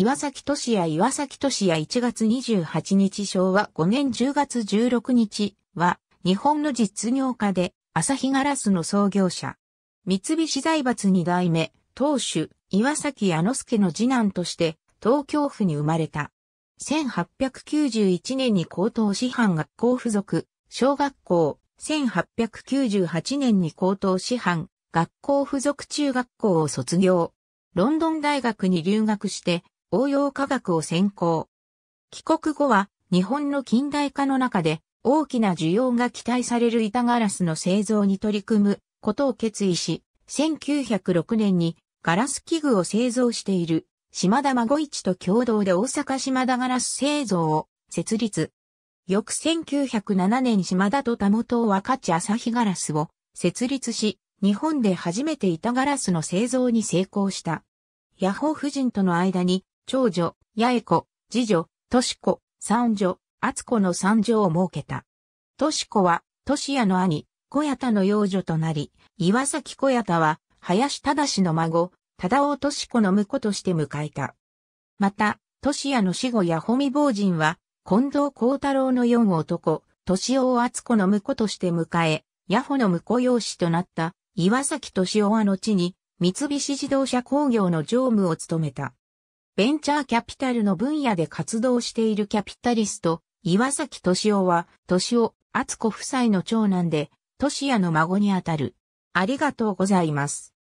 岩崎俊也岩崎俊也1月28日昭和5年10月16日は、日本の実業家で、朝日ガラスの創業者。三菱財閥二代目、当主、岩崎矢之助の次男として、東京府に生まれた。1891年に高等師範学校附属、小学校、1898年に高等師範、学校附属中学校を卒業。ロンドン大学に留学して、応用科学を専攻。帰国後は日本の近代化の中で大きな需要が期待される板ガラスの製造に取り組むことを決意し、1906年にガラス器具を製造している島田孫一と共同で大阪島田ガラス製造を設立。翌1907年島田と田本を分かち朝日ガラスを設立し、日本で初めて板ガラスの製造に成功した。ヤホー夫人との間に長女、八重子、次女、とし子、三女、厚子の三女を設けた。とし子は、とし屋の兄、小谷田の養女となり、岩崎小谷田は、林忠の孫、忠尾とし子の婿として迎えた。また、とし屋の死後や保み坊人は、近藤幸太郎の四男、敏夫を厚子の婿として迎え、ヤホの婿養子となった岩崎敏夫は後に三菱自動車工業の常務を務めた。ベンチャーキャピタルの分野で活動しているキャピタリスト、岩崎敏夫は、敏夫、厚子夫妻の長男で、敏也の孫にあたる。ありがとうございます。